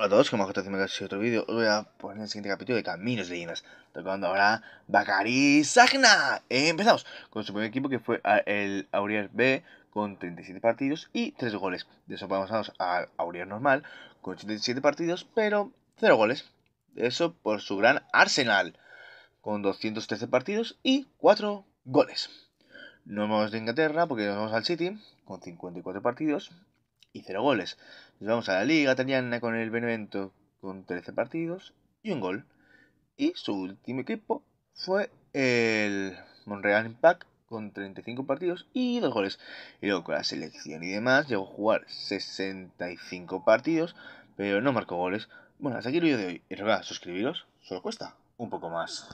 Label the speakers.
Speaker 1: Hola a todos, como JTMK, otro vídeo. Os voy a poner el siguiente capítulo de Caminos de Leyendas, tocando ahora Bakari Sagna. Eh, empezamos con su primer equipo que fue el Aurier B con 37 partidos y 3 goles. De eso pasamos al Aurier normal con 87 partidos, pero 0 goles. De eso por su gran Arsenal con 213 partidos y 4 goles. No vamos de Inglaterra porque nos vamos al City con 54 partidos y cero goles. Nos vamos a la Liga Italiana con el Benevento con 13 partidos y un gol. Y su último equipo fue el Monreal Impact con 35 partidos y dos goles. Y luego con la selección y demás llegó a jugar 65 partidos, pero no marcó goles. Bueno, hasta aquí el vídeo de hoy. Y recuerda, suscribiros, solo cuesta
Speaker 2: un poco más.